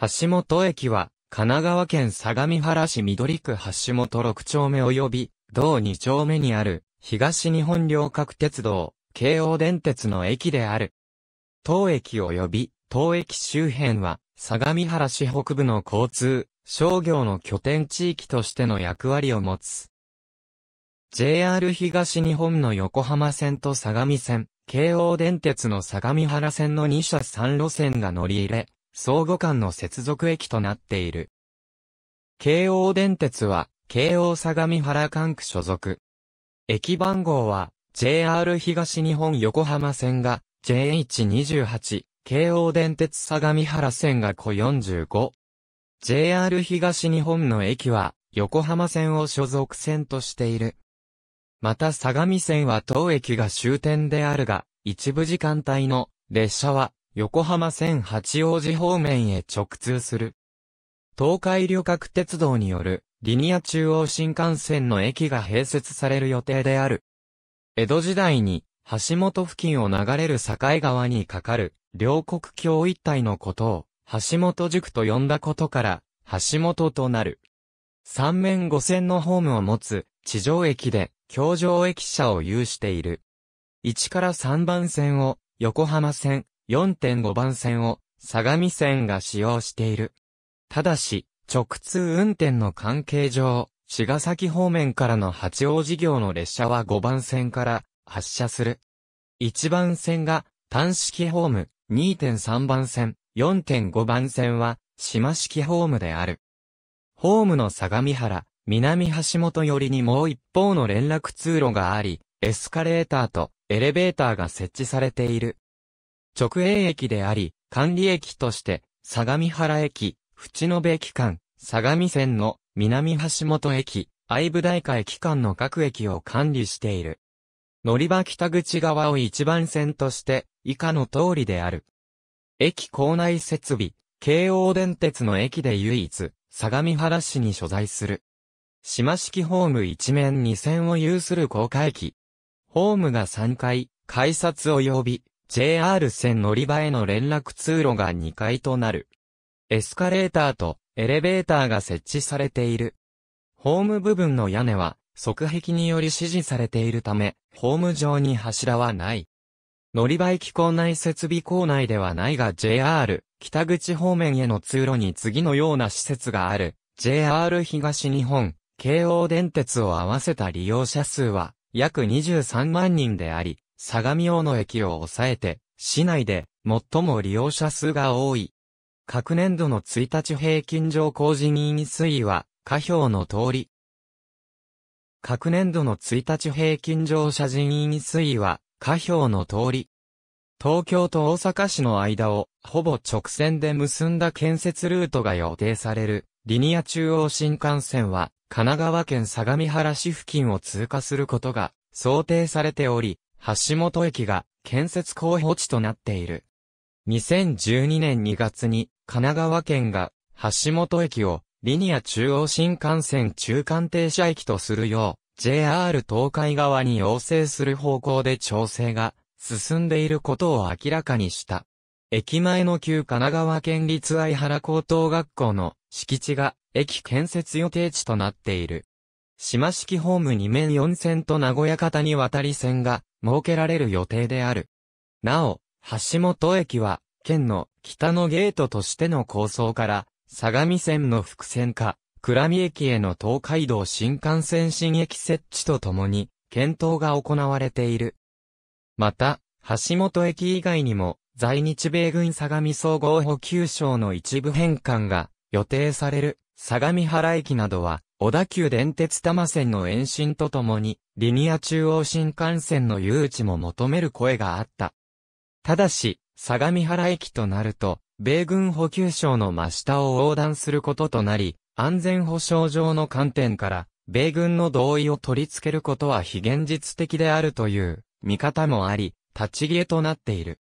橋本駅は、神奈川県相模原市緑区橋本6丁目及び、同2丁目にある、東日本両角鉄道、京王電鉄の駅である。当駅及び、当駅周辺は、相模原市北部の交通、商業の拠点地域としての役割を持つ。JR 東日本の横浜線と相模線、京王電鉄の相模原線の2社3路線が乗り入れ、相互間の接続駅となっている。京王電鉄は、京王相模原管区所属。駅番号は、JR 東日本横浜線が JH28、京王電鉄相模原線が小45。JR 東日本の駅は、横浜線を所属線としている。また相模線は当駅が終点であるが、一部時間帯の列車は横浜線八王子方面へ直通する。東海旅客鉄道によるリニア中央新幹線の駅が併設される予定である。江戸時代に橋本付近を流れる境川に架かる両国橋一帯のことを橋本塾と呼んだことから橋本となる。三面五線のホームを持つ地上駅で橋上駅舎を有している。1から3番線を横浜線、4.5番線を相模線が使用している。ただし、直通運転の関係上、茅ヶ崎方面からの八王子行の列車は5番線から発車する。1番線が単式ホーム、2.3番線、4.5番線は島式ホームである。ホームの相模原、南橋本寄りにもう一方の連絡通路があり、エスカレーターとエレベーターが設置されている。直営駅であり、管理駅として、相模原駅、淵野部駅間、相模線の南橋本駅、愛部大下駅間の各駅を管理している。乗り場北口側を一番線として、以下の通りである。駅構内設備、京王電鉄の駅で唯一、相模原市に所在する。島式ホーム一面2線を有する高架駅。ホームが3階、改札及び、JR 線乗り場への連絡通路が2階となる。エスカレーターとエレベーターが設置されている。ホーム部分の屋根は、側壁により支持されているため、ホーム上に柱はない。乗り場駅構内設備構内ではないが JR、北口方面への通路に次のような施設がある。JR 東日本、京王電鉄を合わせた利用者数は、約23万人であり、相模大野駅を抑えて、市内で最も利用者数が多い。各年度の1日平均上工事任意推移は、下表の通り。各年度の1日平均乗車人員推移は、下表の通り。東京と大阪市の間を、ほぼ直線で結んだ建設ルートが予定される、リニア中央新幹線は、神奈川県相模原市付近を通過することが、想定されており、橋本駅が建設候補地となっている。2012年2月に神奈川県が橋本駅をリニア中央新幹線中間停車駅とするよう JR 東海側に要請する方向で調整が進んでいることを明らかにした。駅前の旧神奈川県立愛原高等学校の敷地が駅建設予定地となっている。島式ホーム2面4線と名古屋方に渡り線が設けられる予定である。なお、橋本駅は、県の北のゲートとしての構想から、相模線の伏線化、倉見駅への東海道新幹線新駅設置とともに、検討が行われている。また、橋本駅以外にも、在日米軍相模総合補給省の一部返還が予定される相模原駅などは、小田急電鉄多摩線の延伸とともに、リニア中央新幹線の誘致も求める声があった。ただし、相模原駅となると、米軍補給省の真下を横断することとなり、安全保障上の観点から、米軍の同意を取り付けることは非現実的であるという見方もあり、立ち消えとなっている。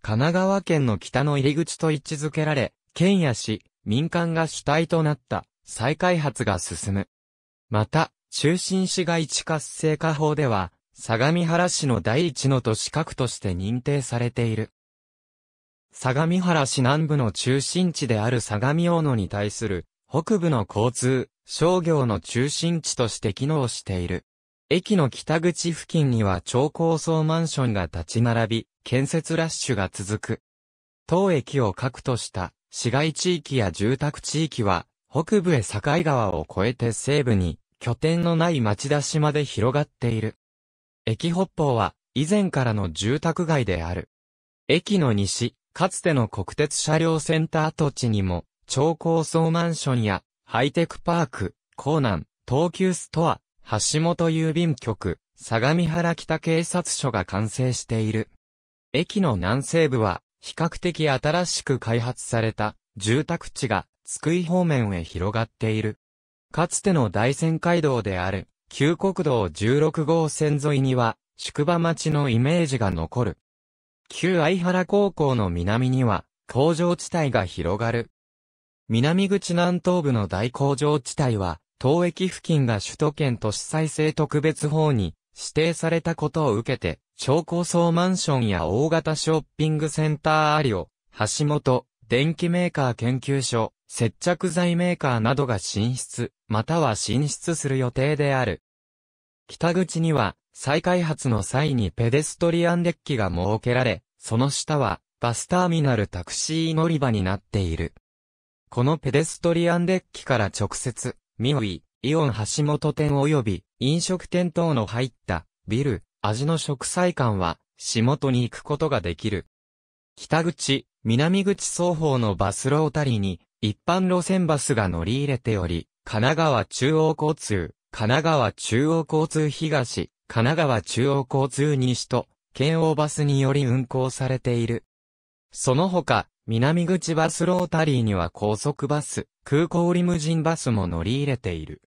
神奈川県の北の入り口と位置づけられ、県や市、民間が主体となった。再開発が進む。また、中心市街地活性化法では、相模原市の第一の都市核として認定されている。相模原市南部の中心地である相模大野に対する、北部の交通、商業の中心地として機能している。駅の北口付近には超高層マンションが立ち並び、建設ラッシュが続く。当駅を核とした市街地域や住宅地域は北部へ境川を越えて西部に、拠点のない町田島で広がっている。駅北方は、以前からの住宅街である。駅の西、かつての国鉄車両センター跡地にも、超高層マンションや、ハイテクパーク、港南、東急ストア、橋本郵便局、相模原北警察署が完成している。駅の南西部は、比較的新しく開発された住宅地が津久井方面へ広がっている。かつての大仙街道である、旧国道16号線沿いには、宿場町のイメージが残る。旧相原高校の南には、工場地帯が広がる。南口南東部の大工場地帯は、当駅付近が首都圏都市再生特別法に指定されたことを受けて、超高層マンションや大型ショッピングセンターありを、橋本、電機メーカー研究所、接着剤メーカーなどが進出、または進出する予定である。北口には、再開発の際にペデストリアンデッキが設けられ、その下は、バスターミナルタクシー乗り場になっている。このペデストリアンデッキから直接、ミウイ、イオン橋本店及び飲食店等の入ったビル、味の食材館は、仕事に行くことができる。北口、南口双方のバスロータリーに一般路線バスが乗り入れており、神奈川中央交通、神奈川中央交通東、神奈川中央交通西と、県央バスにより運行されている。その他、南口バスロータリーには高速バス、空港リムジンバスも乗り入れている。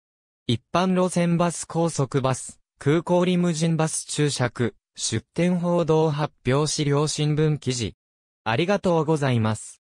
一般路線バス高速バス、空港リムジンバス注釈、出店報道発表資料新聞記事。ありがとうございます。